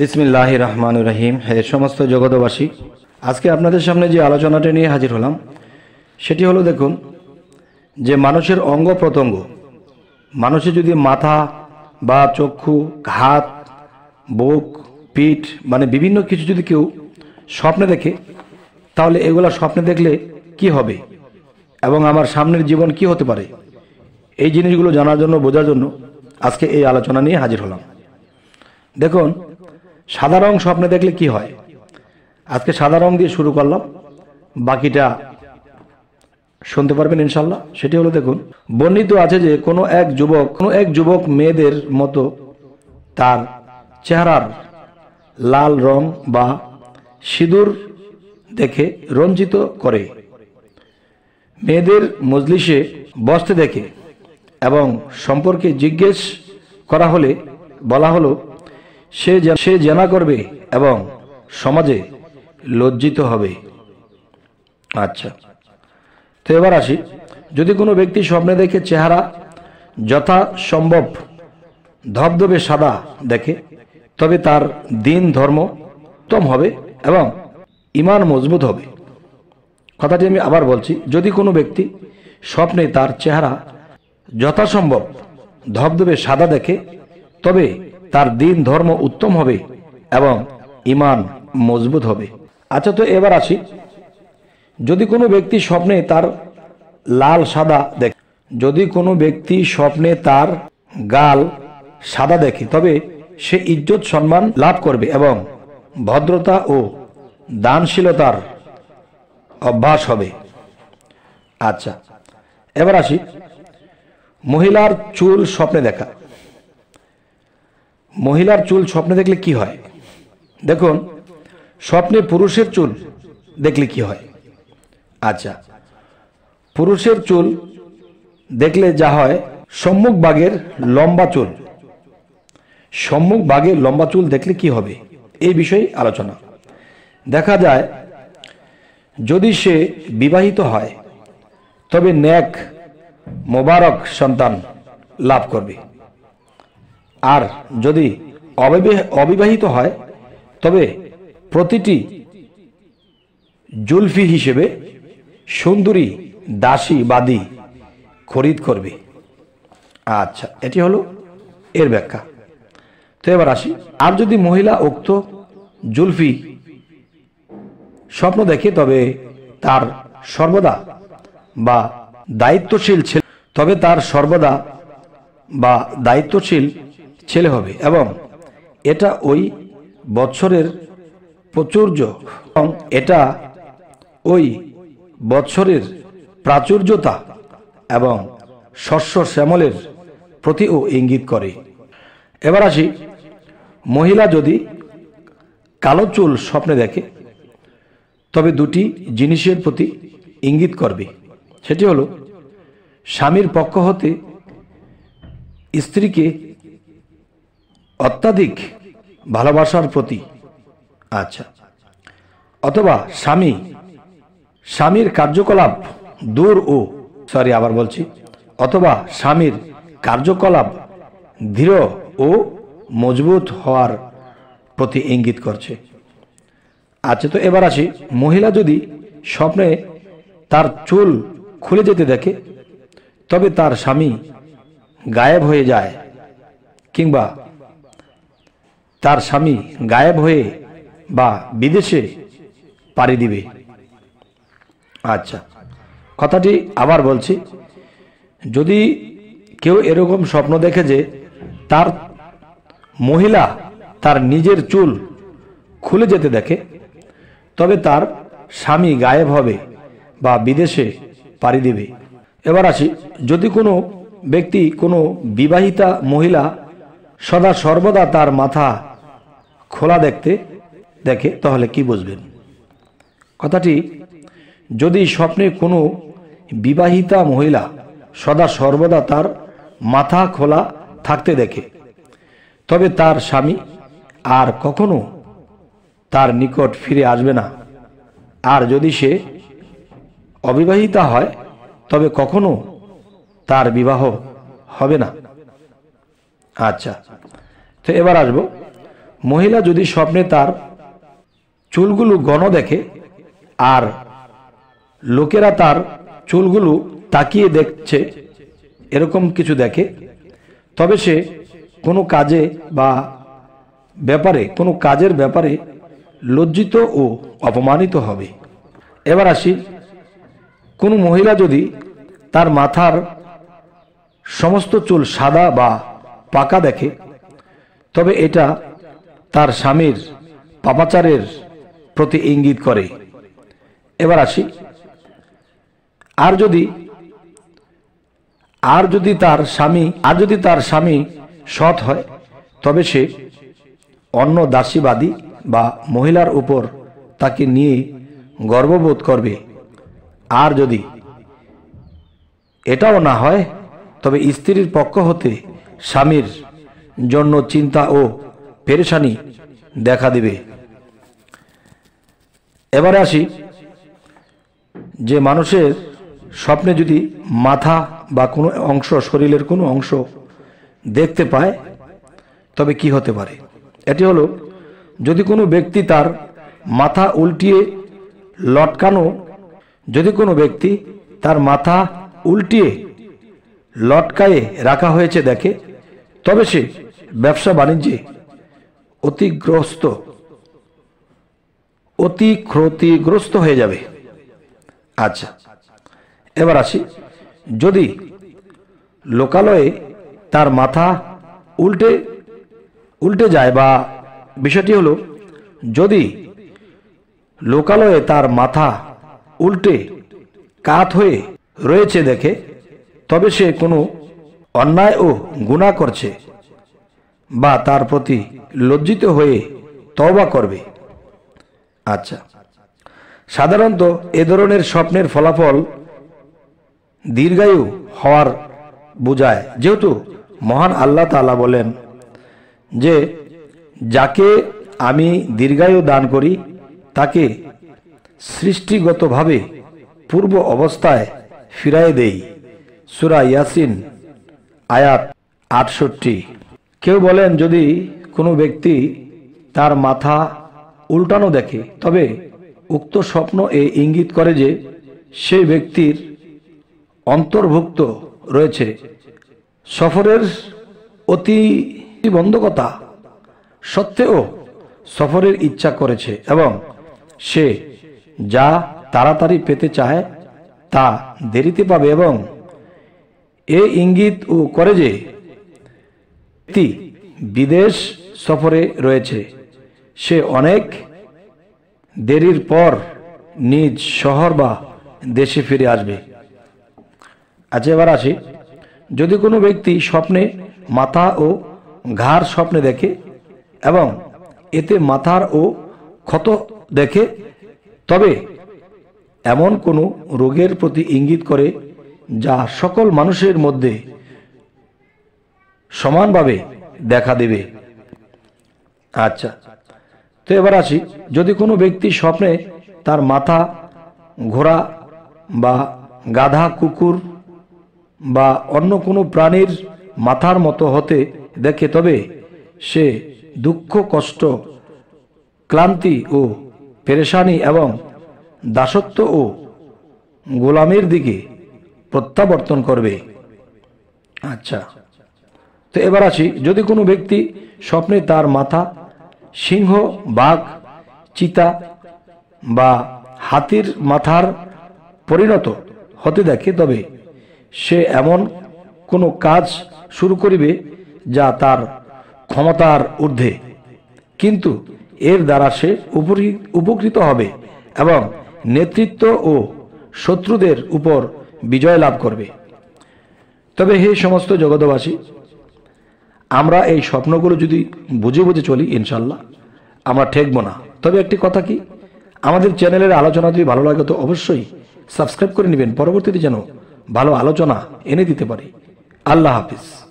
বিসমিল্লাহ রহমান রহিম হে সমস্ত জগতবাসী আজকে আপনাদের সামনে যে আলোচনাটা নিয়ে হাজির হলাম সেটি হলো দেখুন যে মানুষের অঙ্গ প্রত্যঙ্গ মানুষের যদি মাথা বা চক্ষু ঘাত বুক পিঠ মানে বিভিন্ন কিছু যদি কেউ স্বপ্নে দেখে তাহলে এগুলা স্বপ্নে দেখলে কি হবে এবং আমার সামনের জীবন কি হতে পারে এই জিনিসগুলো জানার জন্য বোঝার জন্য আজকে এই আলোচনা নিয়ে হাজির হলাম দেখুন সাদা রং স্বপ্নে দেখলে কি হয় আজকে সাদা রং দিয়ে শুরু করলাম বাকিটা শুনতে পারবেন ইনশাল্লাহ সেটি হলো দেখুন বর্ণিত আছে যে কোনো এক যুবক কোনো এক যুবক মেয়েদের মতো তার চেহারার লাল রং বা সিঁদুর দেখে রঞ্জিত করে মেয়েদের মজলিসে বসতে দেখে এবং সম্পর্কে জিজ্ঞেস করা হলে বলা হলো সে সে জেনা করবে এবং সমাজে লজ্জিত হবে আচ্ছা তো এবার আসি যদি কোনো ব্যক্তি স্বপ্নে দেখে চেহারা যথা সম্ভব ধবধবে সাদা দেখে তবে তার দিন ধর্ম উত্তম হবে এবং ইমান মজবুত হবে কথাটি আমি আবার বলছি যদি কোনো ব্যক্তি স্বপ্নে তার চেহারা যথাসম্ভব ধবধবে সাদা দেখে তবে তার দিন ধর্ম উত্তম হবে এবং ইমান মজবুত হবে আচ্ছা তো এবার আসি যদি কোনো ব্যক্তি স্বপ্নে তার লাল সাদা দেখে যদি কোনো ব্যক্তি স্বপ্নে তার গাল সাদা দেখে তবে সে ইজ্জত সম্মান লাভ করবে এবং ভদ্রতা ও দানশীলতার অভ্যাস হবে আচ্ছা এবার আসি মহিলার চুল স্বপ্নে দেখা মহিলার চুল স্বপ্নে দেখলে কি হয় দেখুন স্বপ্নে পুরুষের চুল দেখলে কি হয় আচ্ছা পুরুষের চুল দেখলে যা হয় সম্মুখ বাঘের লম্বা চুল সম্মুখ বাঘের লম্বা চুল দেখলে কি হবে এই বিষয়ে আলোচনা দেখা যায় যদি সে বিবাহিত হয় তবে ন্যাক মোবারক সন্তান লাভ করবে আর যদি অবিবাহিত হয় তবে প্রতিটি জুলফি হিসেবে সুন্দরী দাসী বাদী খরিদ করবে আচ্ছা এটি হলো এর ব্যাখ্যা তো এবার আসি আর যদি মহিলা উক্ত জুলফি স্বপ্ন দেখে তবে তার সর্বদা বা দায়িত্বশীল ছেলে তবে তার সর্বদা বা দায়িত্বশীল ছেলে হবে এবং এটা ওই বৎসরের প্রচুর্য এবং এটা ওই বৎসরের প্রাচুর্যতা এবং শস্য শ্যামলের প্রতিও ইঙ্গিত করে এবার আসি মহিলা যদি কালো চুল স্বপ্নে দেখে তবে দুটি জিনিসের প্রতি ইঙ্গিত করবে সেটি হলো স্বামীর পক্ষ হতে স্ত্রীকে অত্যাধিক ভালোবাসার প্রতি আচ্ছা অথবা স্বামী স্বামীর কার্যকলাপ দূর ও সরি আবার বলছি অথবা স্বামীর কার্যকলাপ দৃঢ় ও মজবুত হওয়ার প্রতি ইঙ্গিত করছে আচ্ছা তো এবার আসি মহিলা যদি স্বপ্নে তার চুল খুলে যেতে দেখে তবে তার স্বামী গায়েব হয়ে যায় কিংবা তার স্বামী গায়েব হয়ে বা বিদেশে পাড়ি দিবে আচ্ছা কথাটি আবার বলছি যদি কেউ এরকম স্বপ্ন দেখে যে তার মহিলা তার নিজের চুল খুলে যেতে দেখে তবে তার স্বামী গায়েব হবে বা বিদেশে পাড়ি দেবে এবার আসি যদি কোনো ব্যক্তি কোনো বিবাহিতা মহিলা সদা সর্বদা তার মাথা খোলা দেখতে দেখে তাহলে কি বুঝবেন কথাটি যদি স্বপ্নে কোনো বিবাহিতা মহিলা সদা সর্বদা তার মাথা খোলা থাকতে দেখে তবে তার স্বামী আর কখনো তার নিকট ফিরে আসবে না আর যদি সে অবিবাহিতা হয় তবে কখনো তার বিবাহ হবে না আচ্ছা তো এবার আসবো মহিলা যদি স্বপ্নে তার চুলগুলো গণ দেখে আর লোকেরা তার চুলগুলো তাকিয়ে দেখছে এরকম কিছু দেখে তবে সে কোনো কাজে বা ব্যাপারে কোনো কাজের ব্যাপারে লজ্জিত ও অপমানিত হবে এবার আসি কোনো মহিলা যদি তার মাথার সমস্ত চুল সাদা বা পাকা দেখে তবে এটা তার স্বামীর পাপাচারের প্রতি ইঙ্গিত করে এবার আসি আর যদি আর যদি তার স্বামী আর যদি তার স্বামী সৎ হয় তবে সে অন্য দাসীবাদী বা মহিলার উপর তাকে নিয়ে গর্ববোধ করবে আর যদি এটাও না হয় তবে স্ত্রীর পক্ষ হতে স্বামীর জন্য চিন্তা ও পেরেছানি দেখা দেবে এবারে আসি যে মানুষের স্বপ্নে যদি মাথা বা কোনো অংশ শরীরের কোনো অংশ দেখতে পায় তবে কি হতে পারে এটি হলো যদি কোনো ব্যক্তি তার মাথা উল্টিয়ে লটকানো যদি কোনো ব্যক্তি তার মাথা উল্টিয়ে লটকায়ে রাখা হয়েছে দেখে তবে সে ব্যবসা বাণিজ্যে অতিগ্রস্ত অতি ক্ষতিগ্রস্ত হয়ে যাবে আচ্ছা এবার আসি যদি লোকালয়ে তার মাথা উল্টে উল্টে যায় বা বিষয়টি হলো যদি লোকালয়ে তার মাথা উল্টে কাত হয়ে রয়েছে দেখে তবে সে কোনো অন্যায় ও গুণা করছে বা তার প্রতি লজ্জিত হয়ে তওবা করবে আচ্ছা সাধারণত এ ধরনের স্বপ্নের ফলাফল দীর্ঘায়ু হওয়ার বোঝায় যেহেতু মহান আল্লাহ তালা বলেন যে যাকে আমি দীর্ঘায়ু দান করি তাকে সৃষ্টিগতভাবে পূর্ব অবস্থায় ফিরাই দেই সুরা ইয়াসিন আয়াত আটষট্টি কেউ বলেন যদি কোনো ব্যক্তি তার মাথা উল্টানো দেখে তবে উক্ত স্বপ্ন এ ইঙ্গিত করে যে সেই ব্যক্তির অন্তর্ভুক্ত রয়েছে সফরের অতিবন্ধকতা সত্ত্বেও সফরের ইচ্ছা করেছে এবং সে যা তাড়াতাড়ি পেতে চায় তা দেরিতে পাবে এবং এ ইঙ্গিত ও করে যে ব্যক্তি বিদেশ সফরে রয়েছে সে অনেক দেরির পর নিজ শহর বা দেশে ফিরে আসবে আচ্ছা এবার আসি যদি কোনো ব্যক্তি স্বপ্নে মাথা ও ঘাড় স্বপ্নে দেখে এবং এতে মাথার ও ক্ষত দেখে তবে এমন কোনো রোগের প্রতি ইঙ্গিত করে যা সকল মানুষের মধ্যে সমানভাবে দেখা দেবে আচ্ছা তো এবার আসি যদি কোনো ব্যক্তি স্বপ্নে তার মাথা ঘোড়া বা গাধা কুকুর বা অন্য কোনো প্রাণীর মাথার মতো হতে দেখে তবে সে দুঃখ কষ্ট ক্লান্তি ও পেরেশানি এবং দাসত্ব ও গোলামের দিকে প্রত্যাবর্তন করবে আচ্ছা তো এবার আসি যদি কোনো ব্যক্তি স্বপ্নে তার মাথা সিংহ বাঘ চিতা বা হাতির মাথার পরিণত হতে দেখে তবে সে এমন কোনো কাজ শুরু করিবে যা তার ক্ষমতার ঊর্ধ্বে কিন্তু এর দ্বারা সে উপকৃত হবে এবং নেতৃত্ব ও শত্রুদের উপর বিজয় লাভ করবে তবে হে সমস্ত জগতবাসী আমরা এই স্বপ্নগুলো যদি বুঝে বুঝে চলি ইনশাল্লাহ আমরা ঠেকবো না তবে একটি কথা কি আমাদের চ্যানেলের আলোচনা যদি ভালো লাগে তো অবশ্যই সাবস্ক্রাইব করে নেবেন পরবর্তীতে যেন ভালো আলোচনা এনে দিতে পারি আল্লাহ হাফিজ